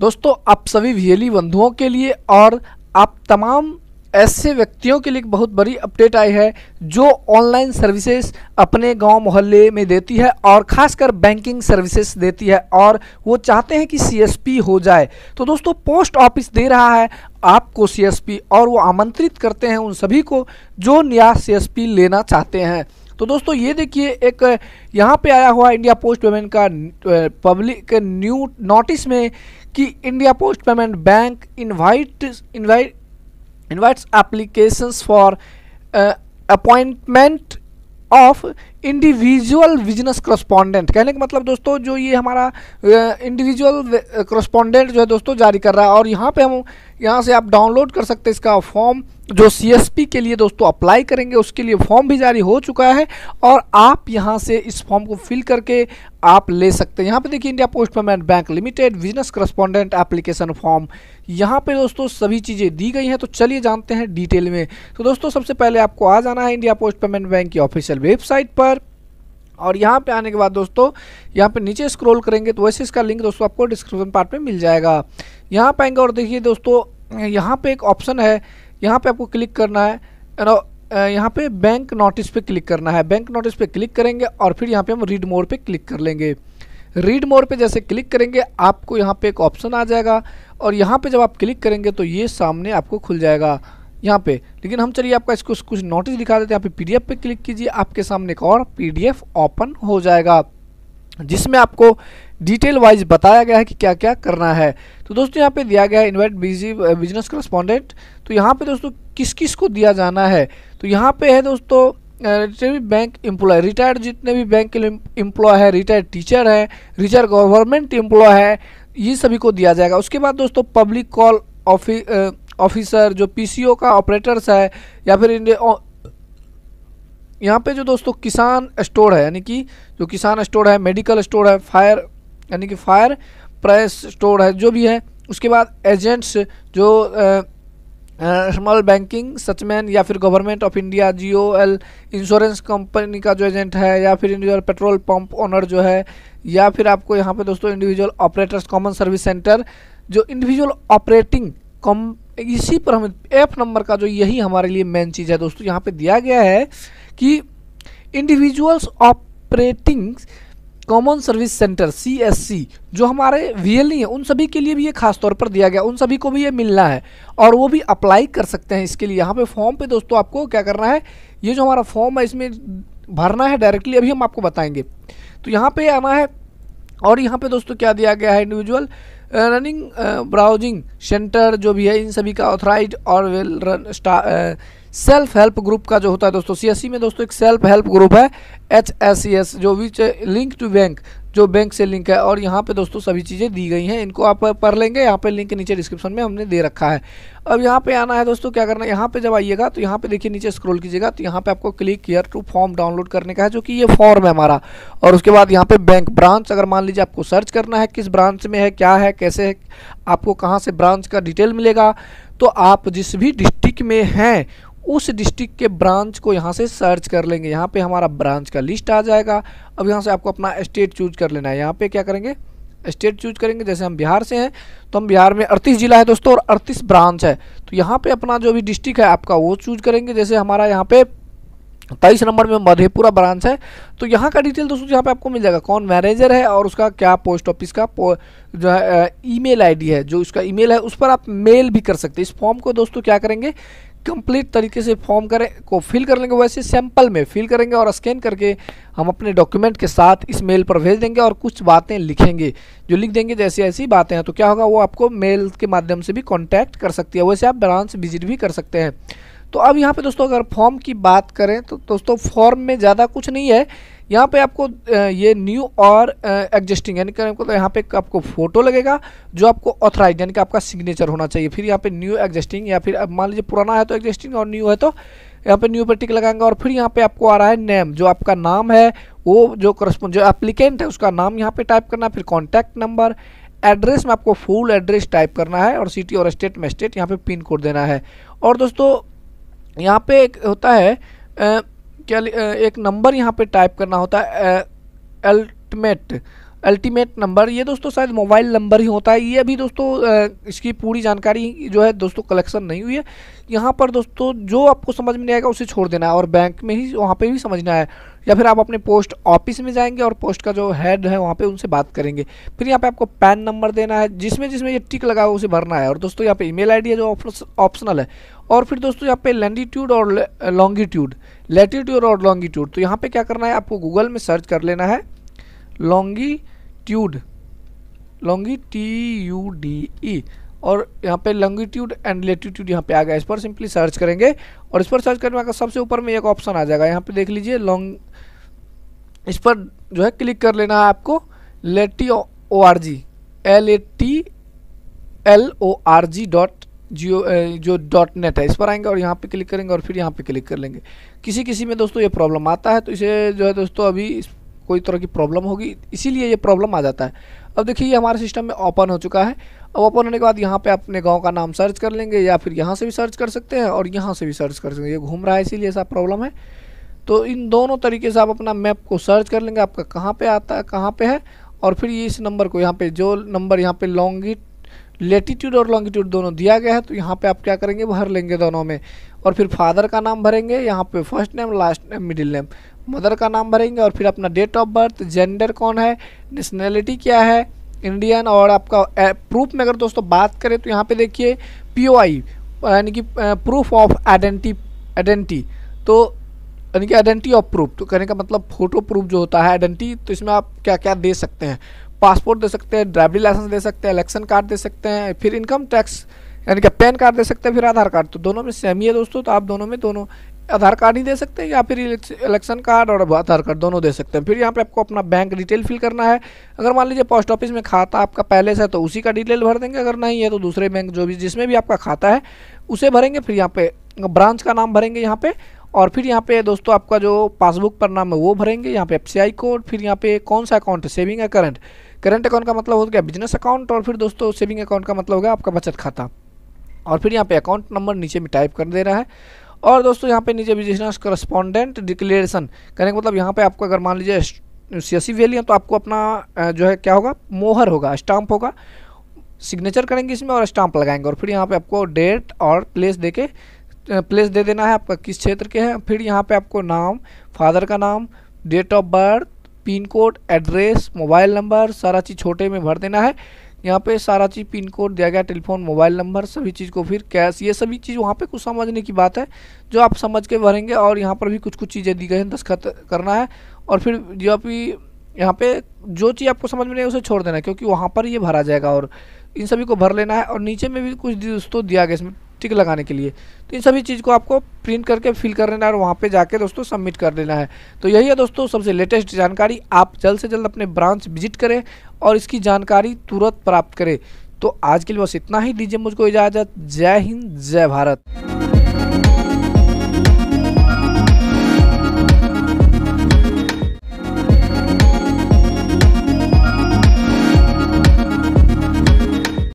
दोस्तों आप सभी वीएली e बंधुओं के लिए और आप तमाम ऐसे व्यक्तियों के लिए बहुत बड़ी अपडेट आई है जो ऑनलाइन सर्विसेज अपने गांव मोहल्ले में देती है और खासकर बैंकिंग सर्विसेज देती है और वो चाहते हैं कि सीएसपी हो जाए तो दोस्तों पोस्ट ऑफिस दे रहा है आपको सीएसपी और वो आमंत्रित करते हैं उन सभी को जो नया सी लेना चाहते हैं तो दोस्तों ये देखिए एक यहाँ पे आया हुआ इंडिया पोस्ट पेमेंट का पब्लिक न्यू नोटिस में कि India post payment bank invite invite invites applications for appointment of individual business correspondent कहने का मतलब दोस्तों जो ये हमारा इंडिविजुअल uh, uh जो है दोस्तों जारी कर रहा है और यहाँ पे हम यहाँ से आप डाउनलोड कर सकते हैं इसका फॉर्म जो सी के लिए दोस्तों अप्लाई करेंगे उसके लिए फॉर्म भी जारी हो चुका है और आप यहाँ से इस फॉर्म को फिल करके आप ले सकते हैं यहाँ पे देखिए India post payment bank limited business correspondent application form यहाँ पे दोस्तों सभी चीज़ें दी गई हैं तो चलिए जानते हैं डिटेल में तो दोस्तों सबसे पहले आपको आ जाना है इंडिया पोस्ट पेमेंट बैंक की ऑफिशियल वेबसाइट पर और यहाँ पे आने के बाद दोस्तों यहाँ पे नीचे स्क्रॉल करेंगे तो वैसे इसका लिंक दोस्तों आपको डिस्क्रिप्शन पार्ट में मिल जाएगा यहाँ पे आएंगे और देखिए दोस्तों यहाँ पे एक ऑप्शन है यहाँ पे आपको क्लिक करना है यहाँ पे बैंक नोटिस पे क्लिक करना है बैंक नोटिस पे क्लिक करेंगे और फिर यहाँ पे हम रीड मोर पे क्लिक कर लेंगे रीड मोर पे जैसे क्लिक करेंगे आपको यहाँ पे एक ऑप्शन आ जाएगा और यहाँ पे जब आप क्लिक करेंगे तो ये सामने आपको खुल जाएगा यहाँ पे लेकिन हम चलिए आपका इसको कुछ नोटिस दिखा देते हैं यहाँ पे पी पे क्लिक कीजिए आपके सामने एक और पी ओपन हो जाएगा जिसमें आपको डिटेल वाइज बताया गया है कि क्या क्या करना है तो दोस्तों यहाँ पे दिया गया है इन्वाइट बिजी बिजनेस करस्पॉन्डेंट तो यहाँ पे दोस्तों किस किस को दिया जाना है तो यहाँ पे है दोस्तों uh, जितने भी बैंक एम्प्लॉय रिटायर्ड जितने भी बैंक के एम्प्लॉय है रिटायर्ड टीचर हैं रिटायर्ड गवर्नमेंट एम्प्लॉय है ये सभी को दिया जाएगा उसके बाद दोस्तों पब्लिक कॉल ऑफिसर जो पीसीओ का ऑपरेटर्स है या फिर यहाँ पे जो दोस्तों किसान स्टोर है यानी कि जो किसान स्टोर है मेडिकल स्टोर है फायर यानी कि फायर प्रेस स्टोर है जो भी है उसके बाद एजेंट्स जो स्मॉल बैंकिंग सचमैन या फिर गवर्नमेंट ऑफ इंडिया जियो एल इंश्योरेंस कंपनी का जो एजेंट है या फिर इंडिविजुअल पेट्रोल पंप ओनर जो है या फिर आपको यहाँ पे दोस्तों individual operators common service centre जो इंडिविजुअल ऑपरेटिंग कम इसी पर हम एफ नंबर का जो यही हमारे लिए मेन चीज़ है दोस्तों यहाँ पे दिया गया है कि individuals operating common service centre C S C जो हमारे वीएल नहीं है उन सभी के लिए भी ये खास तौर पर दिया गया उन सभी को भी ये मिलना है और वो भी अप्लाई कर सकते हैं इसके लिए यहाँ पे फॉर्म पे दोस्तों आपको क्या करना है ये जो हमारा फॉर्म है इसमें भरना है डायरेक्टली अभी हम आपको बताएंगे तो यहाँ पे आना है और यहाँ पे दोस्तों क्या दिया गया है इंडिविजुअल रनिंग ब्राउजिंग सेंटर जो भी है इन सभी का ऑथराइज और well run self help group का जो होता है दोस्तों सीएससी e में दोस्तों एक सेल्फ हेल्प ग्रुप है एच एस सी एस जो विच लिंक टू बैंक जो बैंक से लिंक है और यहाँ पे दोस्तों सभी चीज़ें दी गई हैं इनको आप पढ़ लेंगे यहाँ पे लिंक नीचे डिस्क्रिप्शन में हमने दे रखा है अब यहाँ पे आना है दोस्तों क्या करना है यहाँ पे जब आइएगा तो यहाँ पे देखिए नीचे स्क्रॉल कीजिएगा तो यहाँ पे आपको click here to form download करने का है जो कि ये फॉर्म है हमारा और उसके बाद यहाँ पर बैंक ब्रांच अगर मान लीजिए आपको सर्च करना है किस ब्रांच में है क्या है कैसे है आपको कहाँ से ब्रांच का डिटेल मिलेगा तो आप जिस भी डिस्ट्रिक्ट में हैं उस डिस्ट्रिक्ट के ब्रांच को यहाँ से सर्च कर लेंगे यहाँ पे हमारा ब्रांच का लिस्ट आ जाएगा अब यहाँ से आपको अपना स्टेट चूज कर लेना है यहाँ पे क्या करेंगे स्टेट चूज करेंगे जैसे हम बिहार से हैं तो हम बिहार में अड़तीस जिला है दोस्तों और अड़तीस ब्रांच है तो यहाँ पे अपना जो भी डिस्ट्रिक्ट है आपका वो चूज करेंगे जैसे हमारा यहाँ पे तेईस नंबर में मधेपुरा ब्रांच है तो यहाँ का डिटेल दोस्तों यहाँ पे आपको मिल जाएगा कौन मैनेजर है और उसका क्या पोस्ट ऑफिस का जो है ईमेल आईडी है जो उसका ईमेल है उस पर आप मेल भी कर सकते हैं इस फॉर्म को दोस्तों क्या करेंगे कंप्लीट तरीके से फॉर्म करें को फिल कर लेंगे वैसे सैंपल में फिल करेंगे और स्कैन करके हम अपने डॉक्यूमेंट के साथ इस मेल पर भेज देंगे और कुछ बातें लिखेंगे जो लिख देंगे जैसी ऐसी बातें हैं तो क्या होगा वो आपको मेल के माध्यम से भी कॉन्टैक्ट कर सकती है वैसे आप ब्रांच विजिट भी कर सकते हैं तो अब यहाँ पर दोस्तों अगर फॉर्म की बात करें तो दोस्तों फॉर्म में ज़्यादा कुछ नहीं है यहाँ पे आपको ये न्यू और एग्जिस्टिंग यानी कि तो यहाँ पे आपको फोटो लगेगा जो आपको ऑथराइज यानी कि आपका सिग्नेचर होना चाहिए फिर यहाँ पे न्यू एग्जिस्टिंग या फिर अब मान लीजिए पुराना है तो एग्जिस्टिंग और न्यू है तो यहाँ पे न्यू पर टिक लगाएंगे और फिर यहाँ पे आपको आ रहा है नेम जो आपका नाम है वो जो करस्पॉन्ड जो एप्लीकेंट है उसका नाम यहाँ पे टाइप करना फिर कॉन्टैक्ट नंबर एड्रेस में आपको फुल एड्रेस टाइप करना है और सिटी और स्टेट में स्टेट यहाँ पे पिन कोड देना है और दोस्तों यहाँ पे एक होता है क्या एक नंबर यहाँ पे टाइप करना होता है अल्टीमेट अल्टीमेट नंबर ये दोस्तों शायद मोबाइल नंबर ही होता है ये अभी दोस्तों इसकी पूरी जानकारी जो है दोस्तों कलेक्शन नहीं हुई है यहाँ पर दोस्तों जो आपको समझ में नहीं आएगा उसे छोड़ देना है और बैंक में ही वहाँ पे भी समझना है या फिर आप अपने पोस्ट ऑफिस में जाएंगे और पोस्ट का जो हैड है वहाँ पर उनसे बात करेंगे फिर यहाँ पर आपको पैन नंबर देना है जिसमें जिसमें ये टिक लगा हुआ उसे भरना है और दोस्तों यहाँ पर ई मेल है जो ऑप्शनल है और फिर दोस्तों यहाँ पे लैंडीट्यूड और लॉन्गिट्यूड लेटीट्यूड और लॉन्गिट्यूड तो यहाँ पे क्या करना है आपको गूगल में सर्च कर लेना है लॉन्गिट्यूड लॉन्गी टी यू डी ई और यहाँ पे लॉन्गिट्यूड एंड लेटीट्यूड यहाँ पे आ गया इस पर सिंपली सर्च करेंगे और इस पर सर्च करने का सबसे ऊपर में एक ऑप्शन आ जाएगा यहाँ पे देख लीजिए लॉन्ग इस पर जो है क्लिक कर लेना है आपको लेटी O R G L A T L O R G dot geo जो डॉट नेट है इस पर आएंगे और यहाँ पे क्लिक करेंगे और फिर यहाँ पे क्लिक कर लेंगे किसी किसी में दोस्तों ये प्रॉब्लम आता है तो इसे जो है दोस्तों अभी कोई तरह की प्रॉब्लम होगी इसीलिए ये प्रॉब्लम आ जाता है अब देखिए ये हमारे सिस्टम में ओपन हो चुका है अब ओपन होने के बाद यहाँ पे अपने गांव का नाम सर्च कर लेंगे या फिर यहाँ से भी सर्च कर सकते हैं और यहाँ से भी सर्च कर सकते हैं ये घूम रहा है इसीलिए ऐसा प्रॉब्लम है तो इन दोनों तरीके से आप अपना मैप को सर्च कर लेंगे आपका कहाँ पर आता है कहाँ पर है और फिर ये इस नंबर को यहाँ पे जो नंबर यहाँ पे लॉन्गिट लेटीट्यूड और लॉन्गिट्यूड दोनों दिया गया है तो यहाँ पे आप क्या करेंगे भर लेंगे दोनों में और फिर फादर का नाम भरेंगे यहाँ पे first name last name middle name mother का नाम भरेंगे और फिर अपना डेट ऑफ बर्थ जेंडर कौन है नेशनैलिटी क्या है इंडियन और आपका प्रूफ में अगर दोस्तों बात करें तो यहाँ पर देखिए आई यानी कि प्रूफ ऑफ आइडेंटी आइडेंटी तो यानी कि आइडेंटी ऑफ प्रूफ तो कहने का मतलब फोटो प्रूफ जो होता है आइडेंटी तो इसमें आप क्या क्या दे सकते हैं पासपोर्ट दे सकते हैं ड्राइविंग लाइसेंस दे सकते हैं इलेक्शन कार्ड दे सकते हैं फिर इनकम टैक्स यानी कि पैन कार्ड दे सकते हैं फिर आधार कार्ड तो दोनों में सेम ही है दोस्तों तो आप दोनों में दोनों आधार कार्ड ही दे सकते हैं या फिर इलेक्शन कार्ड और आधार कार्ड दोनों दे सकते हैं फिर यहाँ पे आपको अपना बैंक डिटेल फिल करना है अगर मान लीजिए पोस्ट ऑफिस में खाता आपका पहले से है तो उसी का डिटेल भर देंगे अगर नहीं है तो दूसरे बैंक जो भी जिसमें भी आपका खाता है उसे भरेंगे फिर यहाँ पे ब्रांच का नाम भरेंगे यहाँ पे और फिर यहाँ पे दोस्तों आपका जो पासबुक पर नाम है वो भरेंगे यहाँ पे एफ कोड फिर यहाँ पे कौन सा अकाउंट है सेविंग या करंट करंट अकाउंट का मतलब हो गया बिजनेस अकाउंट और फिर दोस्तों सेविंग अकाउंट का मतलब होगा आपका बचत खाता और फिर यहाँ पे अकाउंट नंबर नीचे में टाइप कर दे रहा है और दोस्तों यहाँ पे नीचे बिजनेस करस्पॉन्डेंट डिक्लेरेशन करेंगे मतलब यहाँ पे आपको अगर मान लीजिए सियासी वैली e तो आपको अपना जो है क्या होगा मोहर होगा स्टाम्प होगा सिग्नेचर करेंगे इसमें और स्टाम्प लगाएंगे और फिर यहाँ पे आपको डेट और प्लेस देके प्लेस दे देना है आपका किस क्षेत्र के हैं फिर यहाँ पे आपको नाम फादर का नाम date of birth pin code address mobile number सारा चीज़ छोटे में भर देना है यहाँ पे सारा चीज़ पिन कोड दिया गया टेलीफोन मोबाइल नंबर सभी चीज़ को फिर कैश ये सभी चीज़ वहाँ पे कुछ समझने की बात है जो आप समझ के भरेंगे और यहाँ पर भी कुछ कुछ चीज़ें दी गई हैं दस्खत करना है और फिर जो आप यहाँ पे जो चीज़ आपको समझ में नहीं उसे छोड़ देना है क्योंकि वहाँ पर ये भरा जाएगा और इन सभी को भर लेना है और नीचे में भी कुछ दोस्तों दिया गया इसमें टिक लगाने के लिए तो इन सभी चीज़ को आपको प्रिंट करके फिल कर लेना है और वहाँ पे जाके दोस्तों सबमिट कर देना है तो यही है दोस्तों सबसे लेटेस्ट जानकारी आप जल्द से जल्द अपने ब्रांच विजिट करें और इसकी जानकारी तुरंत प्राप्त करें तो आज के लिए बस इतना ही दीजिए मुझको इजाज़त जय हिंद जय भारत